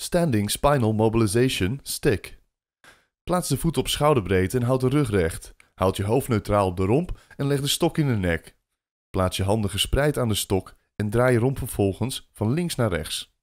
Standing Spinal Mobilization Stick. Plaats de voet op schouderbreedte en houd de rug recht. Houd je hoofd neutraal op de romp en leg de stok in de nek. Plaats je handen gespreid aan de stok en draai je romp vervolgens van links naar rechts.